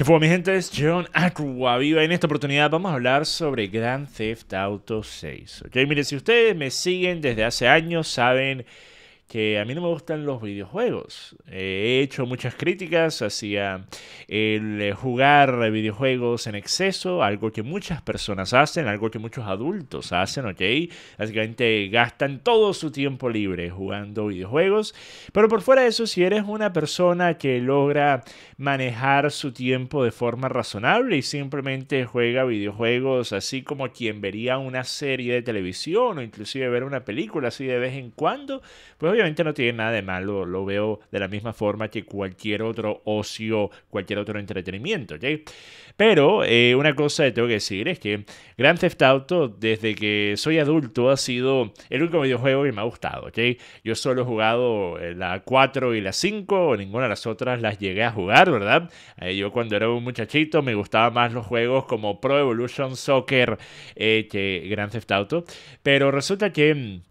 ¿Qué fue, mi gente? Es John Viva. En esta oportunidad vamos a hablar sobre Grand Theft Auto 6. Ok, miren, si ustedes me siguen desde hace años, saben que a mí no me gustan los videojuegos. he hecho muchas críticas hacia el eh, jugar videojuegos en exceso, algo que muchas personas hacen, algo que muchos adultos hacen, ¿ok? Básicamente gastan todo su tiempo libre jugando videojuegos, pero por fuera de eso, si eres una persona que logra manejar su tiempo de forma razonable y simplemente juega videojuegos así como quien vería una serie de televisión o inclusive ver una película así de vez en cuando, pues no tiene nada de malo, lo veo de la misma forma que cualquier otro ocio, cualquier otro entretenimiento, ¿ok? Pero eh, una cosa que tengo que decir es que Grand Theft Auto, desde que soy adulto, ha sido el único videojuego que me ha gustado, ¿ok? Yo solo he jugado eh, la 4 y la 5, ninguna de las otras las llegué a jugar, ¿verdad? Eh, yo cuando era un muchachito me gustaban más los juegos como Pro Evolution Soccer que Grand Theft Auto, pero resulta que mm,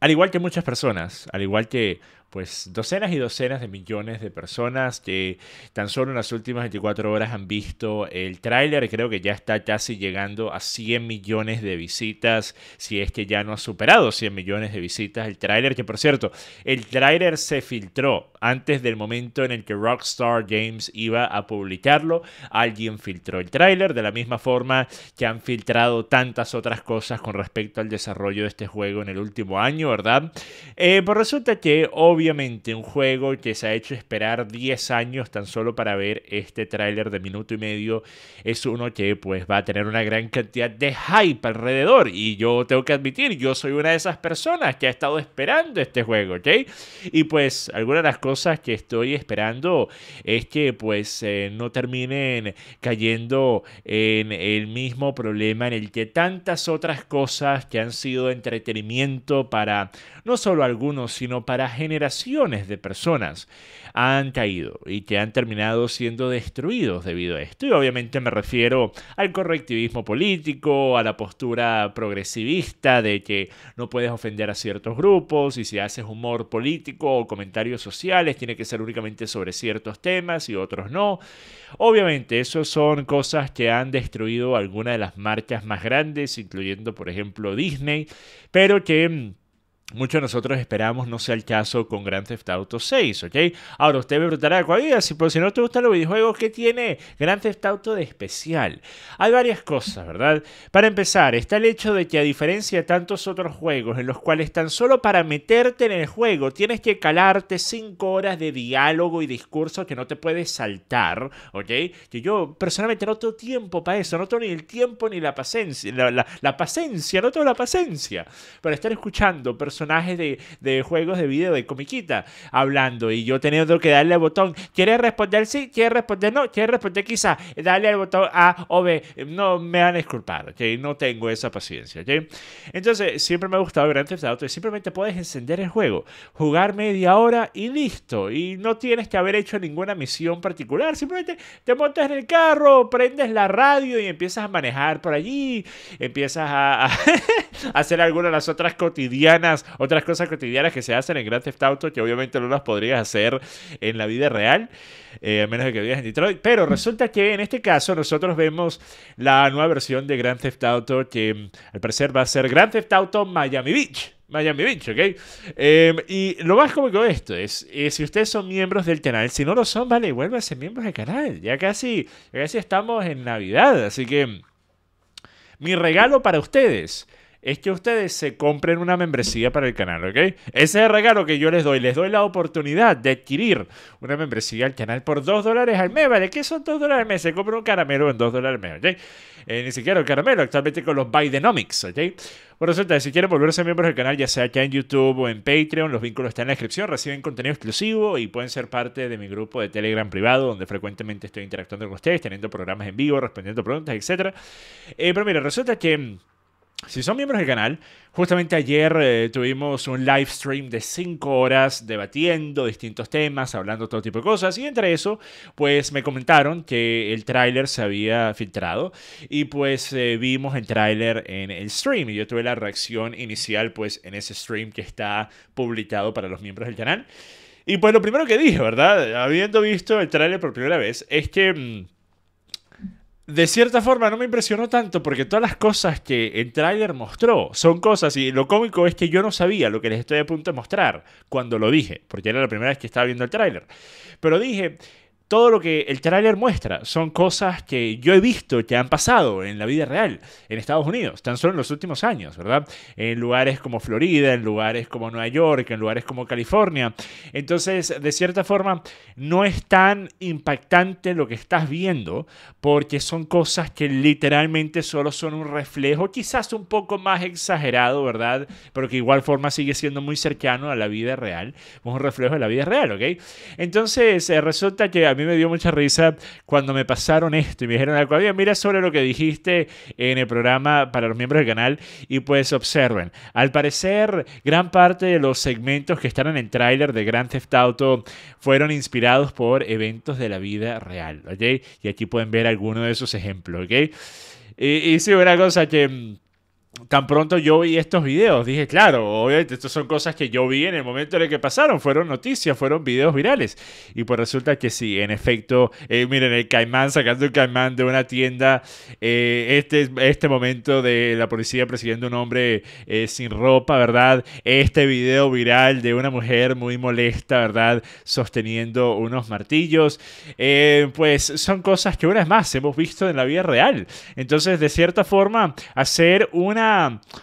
al igual que muchas personas, al igual que pues docenas y docenas de millones de personas que tan solo en las últimas 24 horas han visto el tráiler. Creo que ya está casi llegando a 100 millones de visitas, si es que ya no ha superado 100 millones de visitas el tráiler. Que por cierto, el tráiler se filtró antes del momento en el que Rockstar Games iba a publicarlo. Alguien filtró el tráiler de la misma forma que han filtrado tantas otras cosas con respecto al desarrollo de este juego en el último año, ¿verdad? Eh, pues resulta que, obviamente, obviamente un juego que se ha hecho esperar 10 años tan solo para ver este tráiler de minuto y medio. Es uno que pues va a tener una gran cantidad de hype alrededor. Y yo tengo que admitir, yo soy una de esas personas que ha estado esperando este juego, ¿ok? Y pues algunas de las cosas que estoy esperando es que pues eh, no terminen cayendo en el mismo problema en el que tantas otras cosas que han sido entretenimiento para no solo algunos, sino para generar de personas han caído y que han terminado siendo destruidos debido a esto. Y obviamente me refiero al correctivismo político, a la postura progresivista de que no puedes ofender a ciertos grupos y si haces humor político o comentarios sociales tiene que ser únicamente sobre ciertos temas y otros no. Obviamente, eso son cosas que han destruido algunas de las marcas más grandes, incluyendo, por ejemplo, Disney, pero que mm, Muchos de nosotros esperamos no sea el caso con Grand Theft Auto 6, ¿ok? Ahora, usted me preguntará, vida si, por pues, si no te gustan los videojuegos, ¿qué tiene Grand Theft Auto de especial? Hay varias cosas, ¿verdad? Para empezar, está el hecho de que a diferencia de tantos otros juegos en los cuales tan solo para meterte en el juego tienes que calarte 5 horas de diálogo y discurso que no te puedes saltar, ¿ok? Que yo personalmente no tengo tiempo para eso, no tengo ni el tiempo ni la paciencia, la, paciencia, no tengo la paciencia para estar escuchando personajes de, juegos de video, de comiquita, hablando y yo teniendo que darle al botón, ¿quiere responder sí? ¿Quiere responder no? ¿Quiere responder quizá? Dale al botón A o B. No me van a disculpar, ¿ok? No tengo esa paciencia, ¿ok? Entonces, siempre me ha gustado Grand Theft Auto. Simplemente puedes encender el juego, jugar media hora y listo. Y no tienes que haber hecho ninguna misión particular. Simplemente te montas en el carro, prendes la radio y empiezas a manejar por allí. Empiezas a, a hacer algunas de las otras cotidianas otras cosas cotidianas que se hacen en Grand Theft Auto que obviamente no las podrías hacer en la vida real, eh, a menos de que vivas en Detroit. Pero resulta que en este caso nosotros vemos la nueva versión de Grand Theft Auto que mm, al parecer va a ser Grand Theft Auto Miami Beach. Miami Beach, ¿ok? Em, y lo más cómico de esto es, eh, si ustedes son miembros del canal, si no lo son, vale, a ser miembros del canal. Ya ya casi estamos en Navidad, así que mm, mi regalo para ustedes es que ustedes se compren una membresía para el canal, ¿ok? Ese es el regalo que yo les doy. Les doy la oportunidad de adquirir una membresía al canal por 2 dólares al mes, ¿vale? ¿Qué son 2 dólares al mes? Se compra un caramelo en 2 dólares al mes, ¿ok? Eh, ni siquiera el caramelo, actualmente con los Bidenomics, ¿ok? Por resulta, si quieren volverse miembros del canal, ya sea acá en YouTube o en Patreon, los vínculos están en la descripción, reciben contenido exclusivo y pueden ser parte de mi grupo de Telegram privado, donde frecuentemente estoy interactuando con ustedes, teniendo programas en vivo, respondiendo preguntas, etc. Eh, pero mira, resulta que si son miembros del canal, justamente ayer eh, tuvimos un live stream de 5 horas debatiendo distintos temas, hablando todo tipo de cosas, y entre eso, pues me comentaron que el tráiler se había filtrado y pues eh, vimos el tráiler en el stream y yo tuve la reacción inicial pues en ese stream que está publicado para los miembros del canal. Y pues lo primero que dije, ¿verdad? Habiendo visto el tráiler por primera vez, es que... Mm, de cierta forma no me impresionó tanto porque todas las cosas que el tráiler mostró son cosas y lo cómico es que yo no sabía lo que les estoy a punto de mostrar cuando lo dije, porque era la primera vez que estaba viendo el tráiler. Pero dije, todo lo que el tráiler muestra son cosas que yo he visto que han pasado en la vida real en Estados Unidos, tan solo en los últimos años, ¿verdad? En lugares como Florida, en lugares como Nueva York, en lugares como California. Entonces, de cierta forma, no es tan impactante lo que estás viendo porque son cosas que literalmente solo son un reflejo, quizás un poco más exagerado, ¿verdad? Pero que igual forma sigue siendo muy cercano a la vida real, un reflejo de la vida real, ¿ok? Entonces, eh, resulta que a mí me dio mucha risa cuando me pasaron esto y me dijeron, mira sobre lo que dijiste en el programa para los miembros del canal y pues observen. Al parecer, gran parte de los segmentos que están en el tráiler de Grand Theft Auto fueron inspirados por eventos de la vida real, ¿ok? Y aquí pueden ver algunos de esos ejemplos, ¿ok? y sí, una cosa que mm, tan pronto yo vi estos videos, dije, claro, obviamente, estas son cosas que yo vi en el momento en el que pasaron, fueron noticias, fueron videos virales. Y pues resulta que sí, en efecto, eh, miren, el caimán sacando el caimán de una tienda, eh, este, este momento de la policía presidiendo un hombre eh, sin ropa, ¿verdad? Este video viral de una mujer muy molesta, ¿verdad? Sosteniendo unos martillos. pues son cosas que una vez más hemos visto en la vida real. Entonces, de cierta forma, hacer una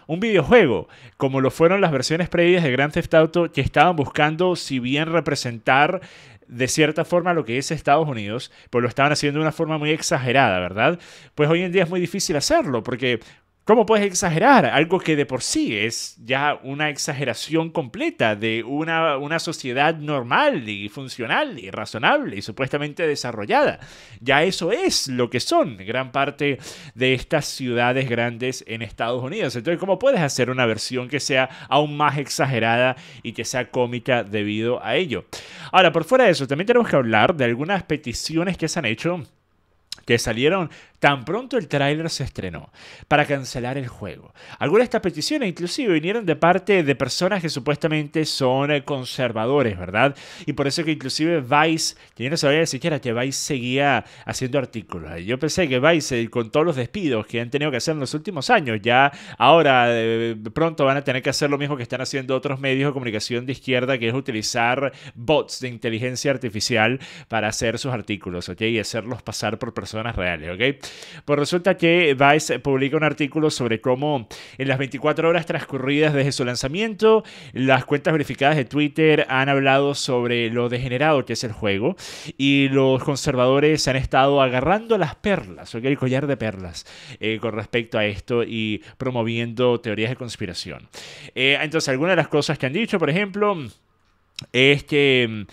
un videojuego, como lo fueron las versiones previas de Grand Theft Auto, que estaban buscando, si bien representar de cierta forma lo que es Estados Unidos, pues lo estaban haciendo de una forma muy exagerada, ¿verdad? Pues hoy en día es muy difícil hacerlo, porque ¿Cómo puedes exagerar algo que de por sí es ya una exageración completa de una, sociedad normal y funcional y razonable y supuestamente desarrollada? Ya eso es lo que son gran parte de estas ciudades grandes en Estados Unidos. Entonces, ¿cómo puedes hacer una versión que sea aún más exagerada y que sea cómica debido a ello? Ahora, por fuera de eso, también tenemos que hablar de algunas peticiones que se han hecho que salieron tan pronto el tráiler se estrenó, para cancelar el juego. Algunas de estas peticiones inclusive vinieron de parte de personas que supuestamente son eh, conservadores, ¿verdad? Y por eso que inclusive Vice, que yo no sabía ni siquiera que Vice seguía haciendo artículos. Yo pensé que Vice, eh, con todos los despidos que han tenido que hacer en los últimos años, ya ahora eh, pronto van a tener que hacer lo mismo que están haciendo otros medios de comunicación de izquierda, que es utilizar bots de inteligencia artificial para hacer sus artículos, ¿ok? Y hacerlos pasar por personas reales, ¿ok? Pues resulta que Vice publica un artículo sobre cómo en las 24 horas transcurridas desde su lanzamiento, las cuentas verificadas de Twitter han hablado sobre lo degenerado que es el juego y los conservadores han estado agarrando las perlas, o el collar de perlas eh, con respecto a esto y promoviendo teorías de conspiración. Eh, entonces, algunas de las cosas que han dicho, por ejemplo, es que em,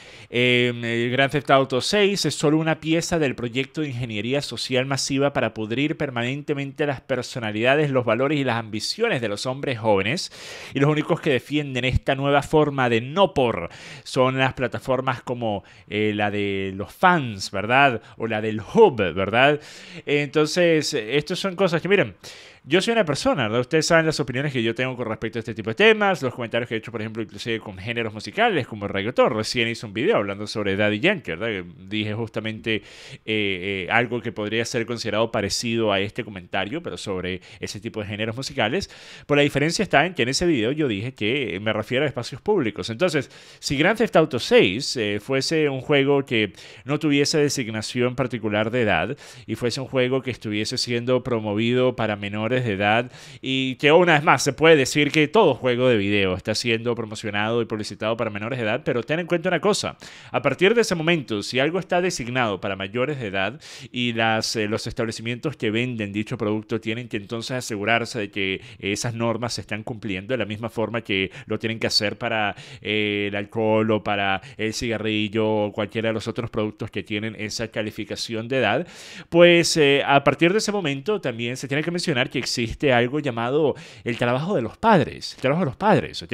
el Gran Theft Auto 6 es solo una pieza del proyecto de ingeniería social masiva para pudrir permanentemente las personalidades, los valores y las ambiciones de los hombres jóvenes. Y los únicos que defienden esta nueva forma de no por son las plataformas como eh, la de los fans, ¿verdad? O la del hub, ¿verdad? Entonces, estas son cosas que miren. Yo soy una persona, ¿verdad? Ustedes saben las opiniones que yo tengo con respecto a este tipo de temas, los comentarios que he hecho, por ejemplo, inclusive con géneros musicales como el reggaetón. Recién hice un video hablando sobre Daddy Yankee, ¿verdad? Dije justamente eh, eh, algo que podría ser considerado parecido a este comentario, pero sobre ese tipo de géneros musicales. Pero la diferencia está en que en ese video yo dije que me refiero a espacios públicos. Entonces, si Grand Theft Auto 6 eh, fuese un juego que no tuviese designación particular de edad y fuese un juego que estuviese siendo promovido para menores de edad y que una vez más se puede decir que todo juego de video está siendo promocionado y publicitado para menores de edad, pero ten en cuenta una cosa, a partir de ese momento, si algo está designado para mayores de edad y las, eh, los establecimientos que venden dicho producto tienen que entonces asegurarse de que eh, esas normas se están cumpliendo de la misma forma que lo tienen que hacer para eh, el alcohol o para el cigarrillo o cualquiera de los otros productos que tienen esa calificación de edad, pues a partir de ese momento también se tiene que mencionar que existe algo llamado el trabajo de los padres, el trabajo de los padres, ¿ok?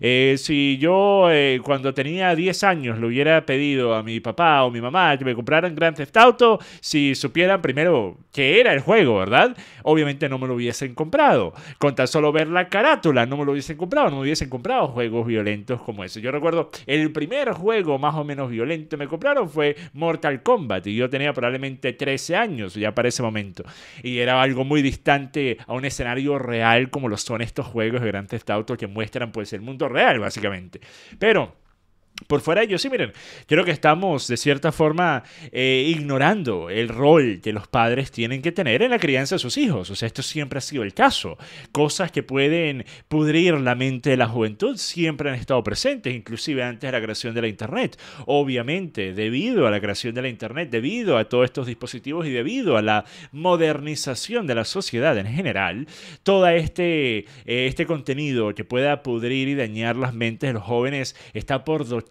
Eh, si yo eh, cuando tenía 10 años le hubiera pedido a mi papá o mi mamá que me compraran Grand Theft Auto, si supieran primero qué era el juego, ¿verdad? Obviamente no me lo hubiesen comprado. Con tan solo ver la carátula, no me lo hubiesen comprado, no me hubiesen comprado juegos violentos como ese. Yo recuerdo el primer juego más o menos violento que me compraron fue Mortal Kombat y yo tenía probablemente 13 años ya para ese momento. Y era algo muy distante a un escenario real como lo son estos juegos de Grand Theft Auto que muestran pues el mundo real básicamente. Pero por fuera de ellos, sí, miren, creo que estamos de cierta forma eh, ignorando el rol que los padres tienen que tener en la crianza de sus hijos. O sea, esto siempre ha sido el caso. Cosas que pueden pudrir la mente de la juventud siempre han estado presentes, inclusive antes de la creación de la Internet. Obviamente, debido a la creación de la Internet, debido a todos estos dispositivos y debido a la modernización de la sociedad en general, todo este, eh, este contenido que pueda pudrir y dañar las mentes de los jóvenes está por doquier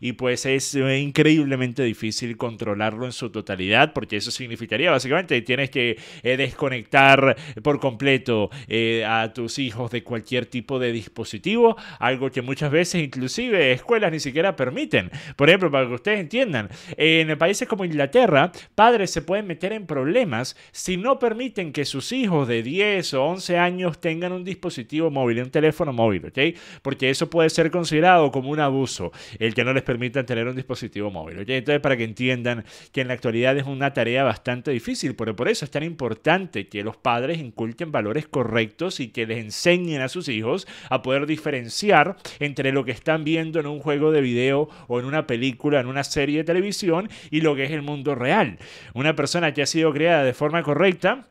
y pues es eh, increíblemente difícil controlarlo en su totalidad porque eso significaría básicamente tienes que eh, desconectar por completo eh, a tus hijos de cualquier tipo de dispositivo, algo que muchas veces inclusive escuelas ni siquiera permiten. Por ejemplo, para que ustedes entiendan, en países como Inglaterra, padres se pueden meter en problemas si no permiten que sus hijos de 10 o 11 años tengan un dispositivo móvil, un teléfono móvil, ¿ok? Porque eso puede ser considerado como un abuso el que no les permitan tener un dispositivo móvil. Oye, Entonces, para que entiendan que en la actualidad es una tarea bastante difícil, pero por eso es tan importante que los padres inculquen valores correctos y que les enseñen a sus hijos a poder diferenciar entre lo que están viendo en un juego de video o en una película, en una serie de televisión y lo que es el mundo real. Una persona que ha sido creada de forma correcta,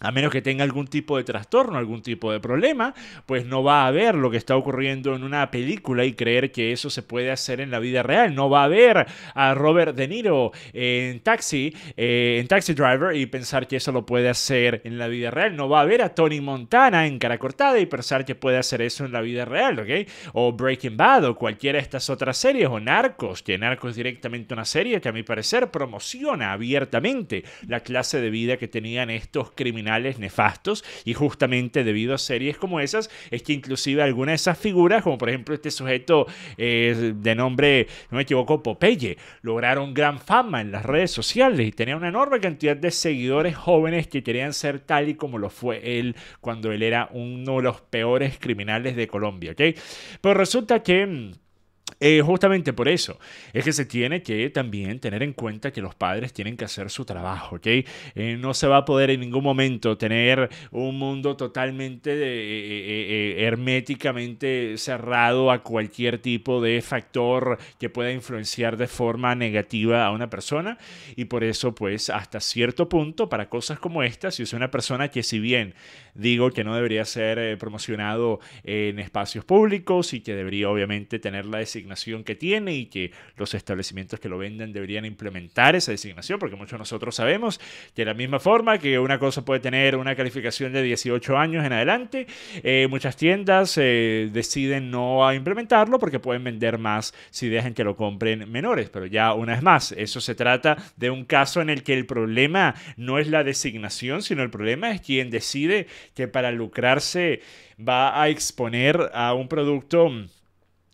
a menos que tenga algún tipo de trastorno, algún tipo de problema, pues no va a ver lo que está ocurriendo en una película y creer que eso se puede hacer en la vida real. No va a ver a Robert De Niro eh, en Taxi, eh, en Taxi Driver y pensar que eso lo puede hacer en la vida real. No va a ver a Tony Montana en Cara Cortada y pensar que puede hacer eso en la vida real, ¿ok? O Breaking Bad o cualquiera de estas otras series, o Narcos, que Narcos es directamente una serie que a mi parecer promociona abiertamente la clase de vida que tenían estos criminales nefastos y justamente debido a series como esas es que inclusive algunas de esas figuras, como por ejemplo este sujeto eh, de nombre, no me equivoco, Popeye, lograron gran fama en las redes sociales y tenía una enorme cantidad de seguidores jóvenes que querían ser tal y como lo fue él cuando él era uno de los peores criminales de Colombia, ¿ok? Pero resulta que mm, eh, justamente por eso es que se tiene que también tener en cuenta que los padres tienen que hacer su trabajo, ¿ok? Eh, no se va a poder en ningún momento tener un mundo totalmente eh, herméticamente cerrado a cualquier tipo de factor que pueda influenciar de forma negativa a una persona y por eso pues hasta cierto punto para cosas como estas si es una persona que si bien digo que no debería ser eh, promocionado eh, en espacios públicos y que debería obviamente tener la designación que tiene y que los establecimientos que lo venden deberían implementar esa designación, porque muchos de nosotros sabemos que de la misma forma que una cosa puede tener una calificación de 18 años en adelante, eh, muchas tiendas deciden no implementarlo porque pueden vender más si dejan que lo compren menores, pero ya una vez más, eso se trata de un caso en el que el problema no es la designación, sino el problema es quien decide que para lucrarse va a exponer a un producto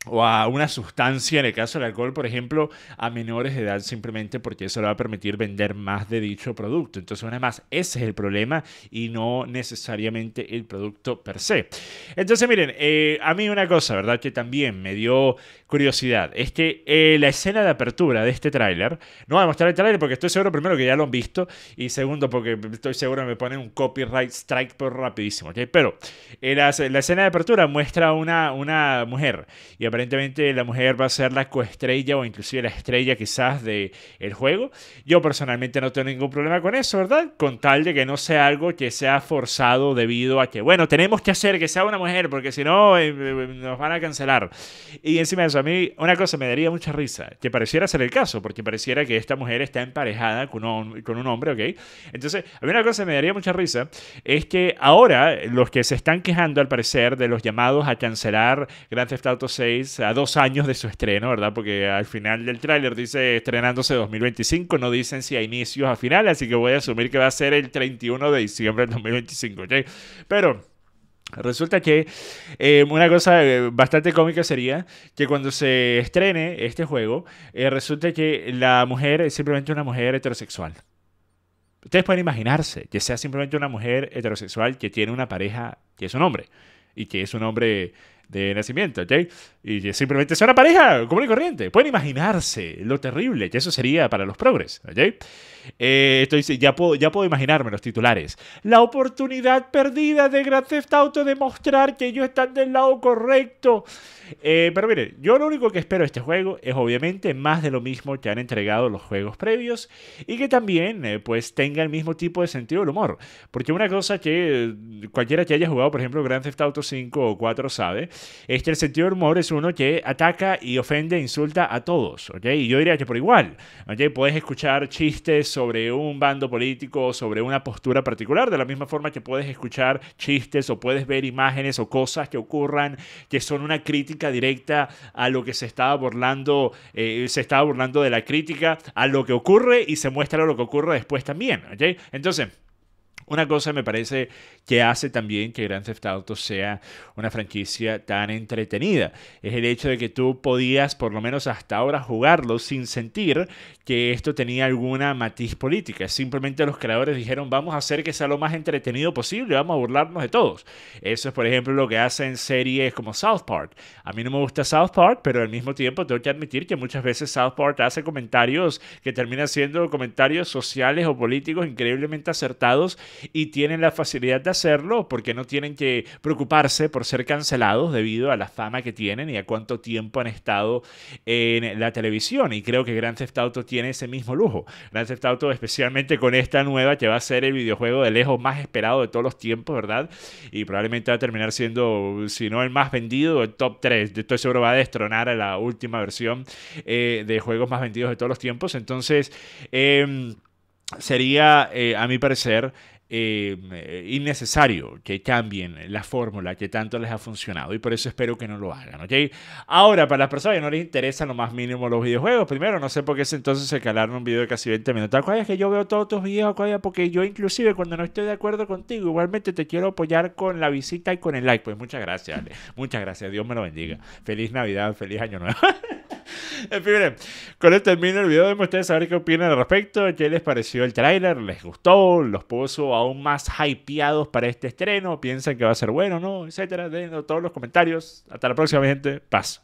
o a una sustancia, en el caso del alcohol, por ejemplo, a menores de edad simplemente porque eso le va a permitir vender más de dicho producto. Entonces, una más, ese es el problema y no necesariamente el producto per se. Entonces, miren, eh, a mí una cosa, ¿verdad? Que también me dio curiosidad, es que eh, la escena de apertura de este tráiler, no voy a mostrar el tráiler porque estoy seguro, primero, que ya lo han visto y segundo, porque estoy seguro que me ponen un copyright strike por rapidísimo, ¿ok? Pero eh, la, escena de apertura muestra una, una mujer y aparentemente la mujer va a ser la coestrella o inclusive la estrella quizás del el juego. Yo personalmente no tengo ningún problema con eso, ¿verdad? Con tal de que no sea algo que sea forzado debido a que, bueno, tenemos que hacer que sea una mujer porque si no eh, eh, nos van a cancelar. Y encima de eso, a mí una cosa me daría mucha risa, que pareciera ser el caso, porque pareciera que esta mujer está emparejada con un, con un hombre, ¿ok? Entonces, a mí una cosa me daría mucha risa es que ahora los que se están quejando al parecer de los llamados a cancelar Grand Theft Auto 6, a dos años de su estreno, ¿verdad? Porque al final del tráiler dice estrenándose 2025, no dicen si a inicios a final, así que voy a asumir que va a ser el 31 de diciembre del 2025, Pero... Resulta que eh, una cosa eh, bastante cómica sería que cuando se estrene este juego, eh, resulta que la mujer es simplemente una mujer heterosexual. Ustedes pueden imaginarse que sea simplemente una mujer heterosexual que tiene una pareja que es un hombre y que es un hombre de nacimiento, ¿ok? Y simplemente es una pareja común y corriente. Pueden imaginarse lo terrible que eso sería para los progres, ¿ok? Eh, esto ya puedo, ya puedo imaginarme los titulares. La oportunidad perdida de Grand Theft Auto de mostrar que yo están del lado correcto. Eh, pero mire, yo lo único que espero de este juego es obviamente más de lo mismo que han entregado los juegos previos y que también eh, pues tenga el mismo tipo de sentido del humor. Porque una cosa que cualquiera que haya jugado, por ejemplo, Grand Theft Auto 5 o 4 sabe, este, el sentido del humor es uno que ataca y ofende, insulta a todos, ¿ok? Y yo diría que por igual, ¿ok? Puedes escuchar chistes sobre un bando político, sobre una postura particular, de la misma forma que puedes escuchar chistes o puedes ver imágenes o cosas que ocurran que son una crítica directa a lo que se estaba burlando, eh, se estaba burlando de la crítica, a lo que ocurre y se muestra lo que ocurre después también, ¿ok? Entonces, una cosa me parece que hace también que Grand Theft Auto sea una franquicia tan entretenida es el hecho de que tú podías, por lo menos hasta ahora, jugarlo sin sentir que esto tenía alguna matiz política. Simplemente los creadores dijeron, vamos a hacer que sea lo más entretenido posible, vamos a burlarnos de todos. Eso es, por ejemplo, lo que hacen series como South Park. A mí no me gusta South Park, pero al mismo tiempo tengo que admitir que muchas veces South Park hace comentarios que terminan siendo comentarios sociales o políticos increíblemente acertados y tienen la facilidad de hacerlo porque no tienen que preocuparse por ser cancelados debido a la fama que tienen y a cuánto tiempo han estado en la televisión. Y creo que Grand Theft Auto tiene ese mismo lujo. Grand Theft Auto especialmente con esta nueva que va a ser el videojuego de lejos más esperado de todos los tiempos, ¿verdad? Y probablemente va a terminar siendo, si no el más vendido, el top 3. Estoy seguro va a destronar a la última versión eh, de juegos más vendidos de todos los tiempos. Entonces, em, sería, eh, a mi parecer, eh, innecesario que cambien la fórmula que tanto les ha funcionado y por eso espero que no lo hagan, ¿ok? Ahora, para las personas que no les interesan lo más mínimo los videojuegos, primero, no sé por qué entonces se calaron un video de casi 20 minutos. ¿Cuál es que yo veo todos tus videos, ¿Cuál es? Porque yo inclusive cuando no estoy de acuerdo contigo, igualmente te quiero apoyar con la visita y con el like. Pues muchas gracias, Muchas gracias. Dios me lo bendiga. Feliz Navidad, feliz Año Nuevo. en fin, miren, con esto termino el video. Déjenme ustedes saber qué opinan al respecto. ¿Qué les pareció el tráiler? ¿Les gustó? ¿Los puso aún más hypeados para este estreno? ¿Piensan que va a ser bueno no? Etcétera. de todos los comentarios. Hasta la próxima, gente. Paz.